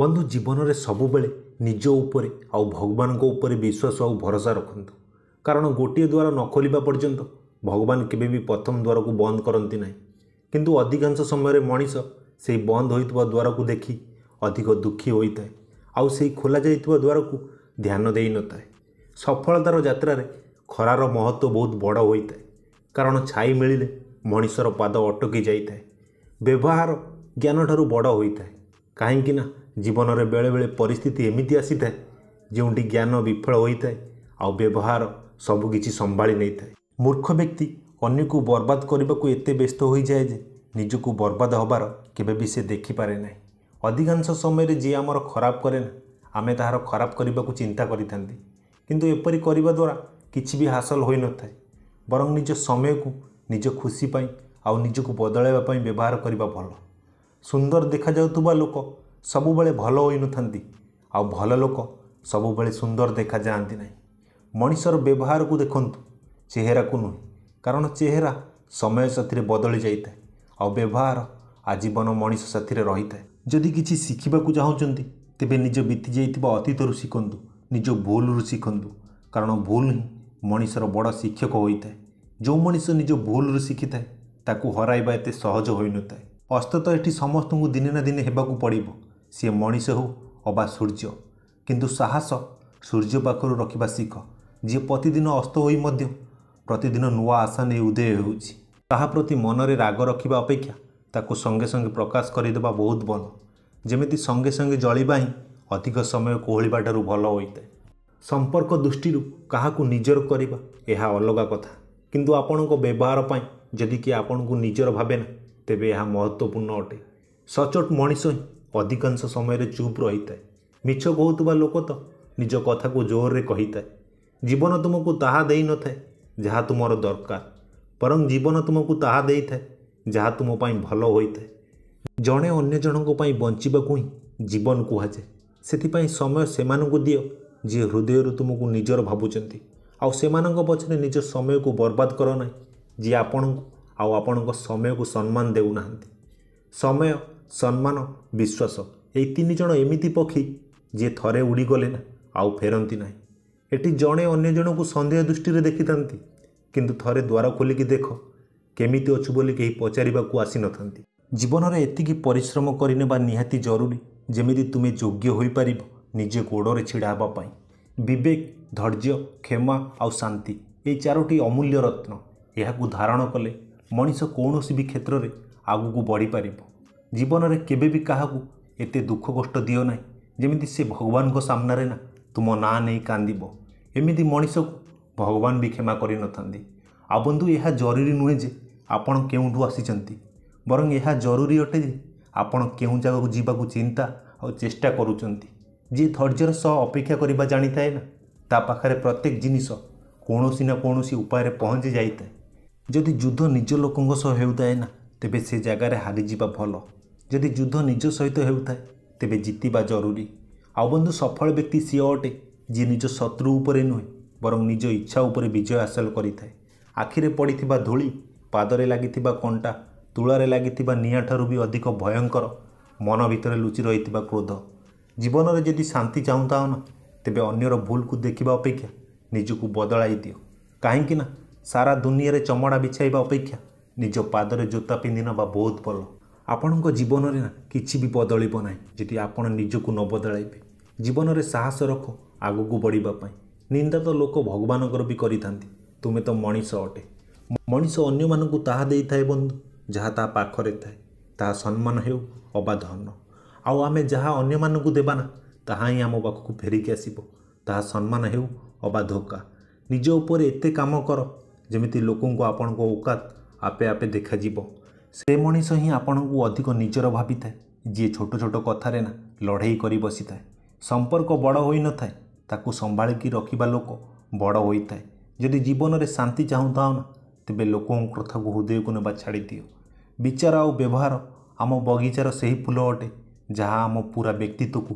ବନ୍ଧୁ ଜୀବନରେ ସବୁବେଳେ ନିଜ ଉପରେ ଆଉ ଭଗବାନଙ୍କ ଉପରେ ବିଶ୍ୱାସ ଆଉ ଭରସା ରଖନ୍ତୁ କାରଣ ଗୋଟିଏ ଦ୍ୱାର ନ ଖୋଲିବା ପର୍ଯ୍ୟନ୍ତ ଭଗବାନ କେବେ ବି ପ୍ରଥମ ଦ୍ୱାରକୁ ବନ୍ଦ କରନ୍ତି ନାହିଁ କିନ୍ତୁ ଅଧିକାଂଶ ସମୟରେ ମଣିଷ ସେହି ବନ୍ଦ ହୋଇଥିବା ଦ୍ୱାରକୁ ଦେଖି ଅଧିକ ଦୁଃଖୀ ହୋଇଥାଏ ଆଉ ସେହି ଖୋଲାଯାଇଥିବା ଦ୍ୱାରକୁ ଧ୍ୟାନ ଦେଇନଥାଏ ସଫଳତାର ଯାତ୍ରାରେ ଖରାର ମହତ୍ଵ ବହୁତ ବଡ଼ ହୋଇଥାଏ କାରଣ ଛାଇ ମିଳିଲେ ମଣିଷର ପାଦ ଅଟକି ଯାଇଥାଏ ବ୍ୟବହାର ଜ୍ଞାନଠାରୁ ବଡ଼ ହୋଇଥାଏ କାହିଁକିନା ଜୀବନରେ ବେଳେବେଳେ ପରିସ୍ଥିତି ଏମିତି ଆସିଥାଏ ଯେଉଁଠି ଜ୍ଞାନ ବିଫଳ ହୋଇଥାଏ ଆଉ ବ୍ୟବହାର ସବୁକିଛି ସମ୍ଭାଳି ନେଇଥାଏ ମୂର୍ଖ ବ୍ୟକ୍ତି ଅନ୍ୟକୁ ବରବାଦ କରିବାକୁ ଏତେ ବ୍ୟସ୍ତ ହୋଇଯାଏ ଯେ ନିଜକୁ ବରବାଦ ହେବାର କେବେ ବି ସେ ଦେଖିପାରେ ନାହିଁ ଅଧିକାଂଶ ସମୟରେ ଯିଏ ଆମର ଖରାପ କରେ ନା ଆମେ ତାହାର ଖରାପ କରିବାକୁ ଚିନ୍ତା କରିଥାନ୍ତି କିନ୍ତୁ ଏପରି କରିବା ଦ୍ୱାରା କିଛି ବି ହାସଲ ହୋଇନଥାଏ ବରଂ ନିଜ ସମୟକୁ ନିଜ ଖୁସି ପାଇଁ ଆଉ ନିଜକୁ ବଦଳାଇବା ପାଇଁ ବ୍ୟବହାର କରିବା ଭଲ ସୁନ୍ଦର ଦେଖାଯାଉଥିବା ଲୋକ ସବୁବେଳେ ଭଲ ହୋଇନଥାନ୍ତି ଆଉ ଭଲ ଲୋକ ସବୁବେଳେ ସୁନ୍ଦର ଦେଖାଯାଆନ୍ତି ନାହିଁ ମଣିଷର ବ୍ୟବହାରକୁ ଦେଖନ୍ତୁ ଚେହେରାକୁ ନୁହେଁ କାରଣ ଚେହେରା ସମୟ ସାଥିରେ ବଦଳି ଯାଇଥାଏ ଆଉ ବ୍ୟବହାର ଆଜୀବନ ମଣିଷ ସାଥିରେ ରହିଥାଏ ଯଦି କିଛି ଶିଖିବାକୁ ଚାହୁଁଛନ୍ତି ତେବେ ନିଜ ବିତିଯାଇଥିବା ଅତୀତରୁ ଶିଖନ୍ତୁ ନିଜ ଭୁଲରୁ ଶିଖନ୍ତୁ କାରଣ ଭୁଲ ହିଁ ମଣିଷର ବଡ଼ ଶିକ୍ଷକ ହୋଇଥାଏ ଯେଉଁ ମଣିଷ ନିଜ ଭୁଲରୁ ଶିଖିଥାଏ ତାକୁ ହରାଇବା ଏତେ ସହଜ ହୋଇନଥାଏ ଅସ୍ତତଃ ଏଠି ସମସ୍ତଙ୍କୁ ଦିନେ ନା ଦିନେ ହେବାକୁ ପଡ଼ିବ ସିଏ ମଣିଷ ହେଉ ଅବା ସୂର୍ଯ୍ୟ କିନ୍ତୁ ସାହସ ସୂର୍ଯ୍ୟ ପାଖରୁ ରଖିବା ଶିଖ ଯିଏ ପ୍ରତିଦିନ ଅସ୍ତ ହୋଇ ମଧ୍ୟ ପ୍ରତିଦିନ ନୂଆ ଆଶା ନେଇ ଉଦୟ ହେଉଛି ତାହା ପ୍ରତି ମନରେ ରାଗ ରଖିବା ଅପେକ୍ଷା ତାକୁ ସଙ୍ଗେ ସଙ୍ଗେ ପ୍ରକାଶ କରିଦେବା ବହୁତ ଭଲ ଯେମିତି ସଙ୍ଗେ ସଙ୍ଗେ ଜଳିବା ହିଁ ଅଧିକ ସମୟ କୋହଳିବା ଠାରୁ ଭଲ ହୋଇଥାଏ ସମ୍ପର୍କ ଦୃଷ୍ଟିରୁ କାହାକୁ ନିଜର କରିବା ଏହା ଅଲଗା କଥା କିନ୍ତୁ ଆପଣଙ୍କ ବ୍ୟବହାର ପାଇଁ ଯଦି କିଏ ଆପଣଙ୍କୁ ନିଜର ଭାବେ ନା ତେବେ ଏହା ମହତ୍ତ୍ୱପୂର୍ଣ୍ଣ ଅଟେ ସଚୋଟ ମଣିଷ ହିଁ ଅଧିକାଂଶ ସମୟରେ ଚୁପ୍ ରହିଥାଏ ମିଛ କହୁଥିବା ଲୋକ ତ ନିଜ କଥାକୁ ଜୋରରେ କହିଥାଏ ଜୀବନ ତୁମକୁ ତାହା ଦେଇନଥାଏ ଯାହା ତୁମର ଦରକାର ବରଂ ଜୀବନ ତୁମକୁ ତାହା ଦେଇଥାଏ ଯାହା ତୁମ ପାଇଁ ଭଲ ହୋଇଥାଏ ଜଣେ ଅନ୍ୟ ଜଣଙ୍କ ପାଇଁ ବଞ୍ଚିବାକୁ ହିଁ ଜୀବନ କୁହାଯାଏ ସେଥିପାଇଁ ସମୟ ସେମାନଙ୍କୁ ଦିଅ ଯିଏ ହୃଦୟରୁ ତୁମକୁ ନିଜର ଭାବୁଛନ୍ତି ଆଉ ସେମାନଙ୍କ ପଛରେ ନିଜ ସମୟକୁ ବରବାଦ କର ନାହିଁ ଯିଏ ଆପଣଙ୍କୁ ଆଉ ଆପଣଙ୍କ ସମୟକୁ ସମ୍ମାନ ଦେଉନାହାନ୍ତି ସମୟ ସମ୍ମାନ ବିଶ୍ୱାସ ଏଇ ତିନି ଜଣ ଏମିତି ପକ୍ଷୀ ଯିଏ ଥରେ ଉଡ଼ିଗଲେ ନା ଆଉ ଫେରନ୍ତି ନାହିଁ ଏଠି ଜଣେ ଅନ୍ୟ ଜଣକୁ ସନ୍ଦେହ ଦୃଷ୍ଟିରେ ଦେଖିଥାନ୍ତି କିନ୍ତୁ ଥରେ ଦ୍ୱାର ଖୋଲିକି ଦେଖ କେମିତି ଅଛୁ ବୋଲି କେହି ପଚାରିବାକୁ ଆସିନଥାନ୍ତି ଜୀବନରେ ଏତିକି ପରିଶ୍ରମ କରିନେବା ନିହାତି ଜରୁରୀ ଯେମିତି ତୁମେ ଯୋଗ୍ୟ ହୋଇପାରିବ ନିଜେ ଗୋଡ଼ରେ ଛିଡ଼ା ହେବା ପାଇଁ ବିବେକ ଧୈର୍ଯ୍ୟ କ୍ଷମା ଆଉ ଶାନ୍ତି ଏହି ଚାରୋଟି ଅମୂଲ୍ୟ ରତ୍ନ ଏହାକୁ ଧାରଣ କଲେ ମଣିଷ କୌଣସି ବି କ୍ଷେତ୍ରରେ ଆଗକୁ ବଢ଼ିପାରିବ ଜୀବନରେ କେବେ ବି କାହାକୁ ଏତେ ଦୁଃଖ କଷ୍ଟ ଦିଅ ନାହିଁ ଯେମିତି ସେ ଭଗବାନଙ୍କ ସାମ୍ନାରେ ନା ତୁମ ନାଁ ନେଇ କାନ୍ଦିବ ଏମିତି ମଣିଷକୁ ଭଗବାନ ବି କ୍ଷମା କରିନଥାନ୍ତି ଆଉ ବନ୍ଧୁ ଏହା ଜରୁରୀ ନୁହେଁ ଯେ ଆପଣ କେଉଁଠୁ ଆସିଛନ୍ତି ବରଂ ଏହା ଜରୁରୀ ଅଟେ ଯେ ଆପଣ କେଉଁ ଜାଗାକୁ ଯିବାକୁ ଚିନ୍ତା ଆଉ ଚେଷ୍ଟା କରୁଛନ୍ତି ଯିଏ ଧୈର୍ଯ୍ୟର ସହ ଅପେକ୍ଷା କରିବା ଜାଣିଥାଏ ନା ତା ପାଖରେ ପ୍ରତ୍ୟେକ ଜିନିଷ କୌଣସି ନା କୌଣସି ଉପାୟରେ ପହଞ୍ଚି ଯାଇଥାଏ ଯଦି ଯୁଦ୍ଧ ନିଜ ଲୋକଙ୍କ ସହ ହେଉଥାଏ ନା ତେବେ ସେ ଜାଗାରେ ହାରିଯିବା ଭଲ ଯଦି ଯୁଦ୍ଧ ନିଜ ସହିତ ହେଉଥାଏ ତେବେ ଜିତିବା ଜରୁରୀ ଆଉ ବନ୍ଧୁ ସଫଳ ବ୍ୟକ୍ତି ସିଏ ଅଟେ ଯିଏ ନିଜ ଶତ୍ରୁ ଉପରେ ନୁହେଁ ବରଂ ନିଜ ଇଚ୍ଛା ଉପରେ ବିଜୟ ହାସଲ କରିଥାଏ ଆଖିରେ ପଡ଼ିଥିବା ଧୂଳି ପାଦରେ ଲାଗିଥିବା କଣ୍ଟା ତୁଳାରେ ଲାଗିଥିବା ନିଆଁଠାରୁ ବି ଅଧିକ ଭୟଙ୍କର ମନ ଭିତରେ ଲୁଚି ରହିଥିବା କ୍ରୋଧ ଜୀବନରେ ଯଦି ଶାନ୍ତି ଚାହୁଁଥାଅ ନା ତେବେ ଅନ୍ୟର ଭୁଲକୁ ଦେଖିବା ଅପେକ୍ଷା ନିଜକୁ ବଦଳାଇ ଦିଅ କାହିଁକି ନା ସାରା ଦୁନିଆରେ ଚମଡ଼ା ବିଛାଇବା ଅପେକ୍ଷା ନିଜ ପାଦରେ ଜୋତା ପିନ୍ଧି ନେବା ବହୁତ ଭଲ ଆପଣଙ୍କ ଜୀବନରେ ନା କିଛି ବି ବଦଳିବ ନାହିଁ ଯଦି ଆପଣ ନିଜକୁ ନ ବଦଳାଇବେ ଜୀବନରେ ସାହସ ରଖ ଆଗକୁ ବଢ଼ିବା ପାଇଁ ନିନ୍ଦା ତ ଲୋକ ଭଗବାନଙ୍କର ବି କରିଥାନ୍ତି ତୁମେ ତ ମଣିଷ ଅଟେ ମଣିଷ ଅନ୍ୟମାନଙ୍କୁ ତାହା ଦେଇଥାଏ ବନ୍ଧୁ ଯାହା ତା ପାଖରେ ଥାଏ ତାହା ସମ୍ମାନ ହେଉ ଅବା ଧନ ଆଉ ଆମେ ଯାହା ଅନ୍ୟମାନଙ୍କୁ ଦେବା ନା ତାହା ହିଁ ଆମ ପାଖକୁ ଫେରିକି ଆସିବ ତାହା ସମ୍ମାନ ହେଉ ଅବା ଧୋକା ନିଜ ଉପରେ ଏତେ କାମ କର ଯେମିତି ଲୋକଙ୍କୁ ଆପଣଙ୍କ ଔକାତ ଆପେ ଆପେ ଦେଖାଯିବ ସେ ମଣିଷ ହିଁ ଆପଣଙ୍କୁ ଅଧିକ ନିଜର ଭାବିଥାଏ ଯିଏ ଛୋଟ ଛୋଟ କଥାରେ ନା ଲଢ଼େଇ କରି ବସିଥାଏ ସମ୍ପର୍କ ବଡ଼ ହୋଇନଥାଏ ତାକୁ ସମ୍ଭାଳିକି ରଖିବା ଲୋକ ବଡ଼ ହୋଇଥାଏ ଯଦି ଜୀବନରେ ଶାନ୍ତି ଚାହୁଁଥାଉ ନା ତେବେ ଲୋକଙ୍କ କଥାକୁ ହୃଦୟକୁ ନେବା ଛାଡ଼ିଦିଅ ବିଚାର ଆଉ ବ୍ୟବହାର ଆମ ବଗିଚାର ସେହି ଫୁଲ ଅଟେ ଯାହା ଆମ ପୁରା ବ୍ୟକ୍ତିତ୍ୱକୁ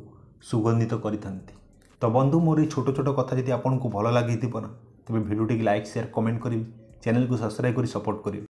ସୁଗନ୍ଧିତ କରିଥାନ୍ତି ତ ବନ୍ଧୁ ମୋର ଏଇ ଛୋଟ ଛୋଟ କଥା ଯଦି ଆପଣଙ୍କୁ ଭଲ ଲାଗିଥିବ ନା ତେବେ ଭିଡ଼ିଓଟିକୁ ଲାଇକ୍ ସେୟାର କମେଣ୍ଟ କରିବି ଚ୍ୟାନେଲକୁ ସବସ୍କ୍ରାଇବ୍ କରି ସପୋର୍ଟ କରିବି